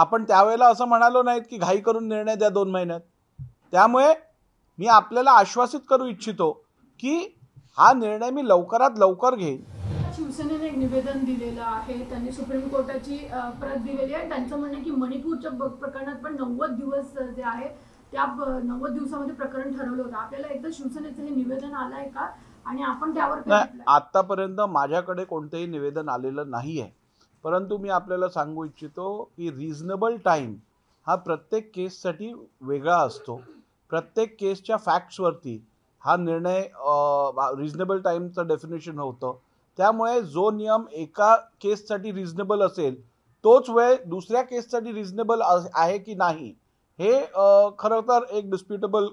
आपण त्यावेळेला असं म्हणालो नाहीत की घाई करून निर्णय द्या दोन महिन्यात त्यामुळे मी आपल्याला आश्वासित करू इच्छितो की हा निर्णय मी लवकरात लवकर घेईन शिवसेनेने एक निवेदन दिलेलं आहे त्यांनी सुप्रीम कोर्टाची प्रत दिलेली आहे त्यांचं म्हणणं की मणिपूरच्या प्रकरणात पण नव्वद दिवस जे आहे त्या नव्वद दिवसामध्ये प्रकरण ठरवलं होतं आपल्याला एकदा शिवसेनेचं हे निवेदन आलंय का आणि आपण त्यावर आतापर्यंत माझ्याकडे कोणतंही निवेदन आलेलं नाही परंतु मी आपल्याला सांगू इच्छितो की रिझनेबल टाईम हा प्रत्येक केससाठी वेगळा असतो प्रत्येक केसच्या फॅक्ट्सवरती हा निर्णय रिजनेबल टाईमचं डेफिनेशन होतं त्यामुळे जो नियम एका केससाठी रिझनेबल असेल तोच वेळ दुसऱ्या केससाठी रिजनेबल आहे की नाही हे खरं तर एक डिस्प्युटेबल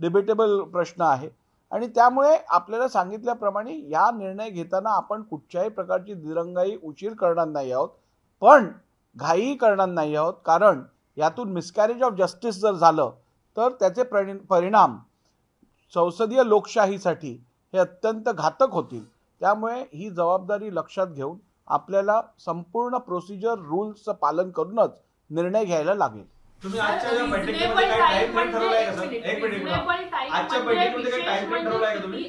डिबेटेबल प्रश्न आहे आणि त्यामुळे आपल्याला सांगितल्याप्रमाणे या निर्णय घेताना आपण कुठच्याही प्रकारची दिरंगाई उशीर करणार नाही आहोत पण घाई करणार नाही आहोत कारण यातून मिसकॅरेज ऑफ जस्टिस जर झालं तर त्याचे परि परिणाम संसदीय लोकशाहीसाठी हे अत्यंत घातक होतील त्यामुळे ही जबाबदारी लक्षात घेऊन आपल्याला संपूर्ण प्रोसिजर रूल्सचं पालन करूनच निर्णय घ्यायला लागेल तुम्ही आजच्या टाइम म्हणजे एक मिनिट आजच्या टाइम म्हणजे म्हणजे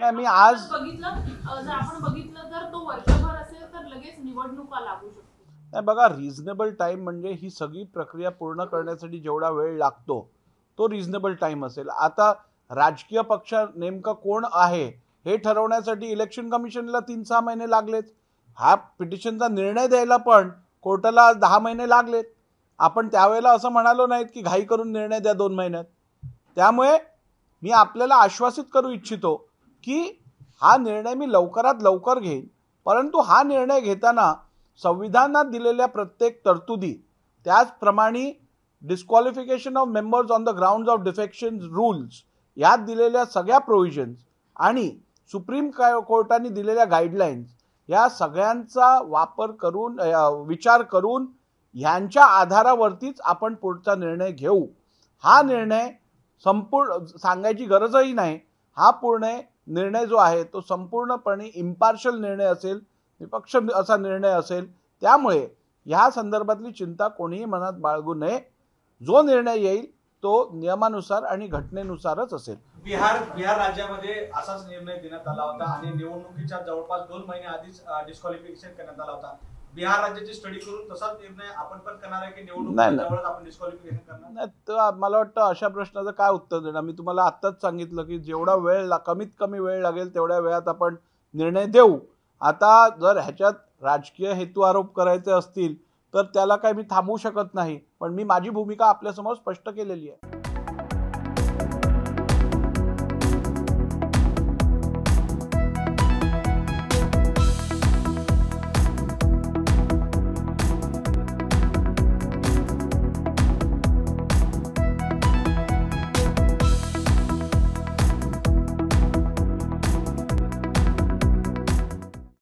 नाही, मी आज- बघितलं आपण नाही बघा रिझनेबल टाईम म्हणजे ही सगळी प्रक्रिया पूर्ण करण्यासाठी जेवढा वेळ लागतो तो रिझनेबल टाईम असेल आता राजकीय पक्ष नेमका कोण आहे हे ठरवण्यासाठी इलेक्शन कमिशनला तीन सहा महिने लागलेच हा पिटिशनचा निर्णय द्यायला पण कोर्टाला दहा महिने लागलेत आपण त्यावेळेला असं म्हणालो नाहीत की घाई करून निर्णय द्या दोन महिन्यात त्यामुळे मी आपल्याला आश्वासित करू इच्छितो की हा निर्णय मी लवकरात लवकर घेईन परंतु हा निर्णय घेताना संविधानात दिलेल्या प्रत्येक तरतुदी त्याचप्रमाणे disqualification of members on the ground of defection rules यात दिलेल्या सगळ्या प्रोव्हिजन्स आणि सुप्रीम कोर्टाने दिलेल्या गाईडलाईन्स या सगळ्यांचा वापर करून विचार करून ह्यांच्या आधारावरतीच आपण पुढचा निर्णय घेऊ हा निर्णय संपूर्ण सांगायची गरजही नाही हा पूर्ण निर्णय जो आहे तो संपूर्णपणे इम्पार्शल निर्णय असेल निपक्ष असा निर्णय असेल त्यामुळे ह्या संदर्भातली चिंता कोणीही मनात बाळगू नये जो निर्णय येईल तो नियमानुसार आणि घटनेनुसारच असेल बिहार बिहार राज्यामध्ये असाच निर्णय देण्यात आला होता आणि निवडणुकीच्या जवळपास दोन महिने आधीच डिस्क्वालिफिकेशन करण्यात आला होता बिहार स्टडी करून निर्णय आपण पण करणार आहे की आपण करणार नाही तर मला वाटतं अशा प्रश्नाचं काय उत्तर देणार मी तुम्हाला आत्ताच सांगितलं की जेवढा वेळ कमीत कमी वेळ लागेल तेवढ्या वेळात आपण निर्णय देऊ आता जर ह्याच्यात राजकीय हेतू आरोप करायचे असतील तर त्याला काही मी थांबवू शकत नाही पण मी माझी भूमिका आपल्यासमोर स्पष्ट केलेली आहे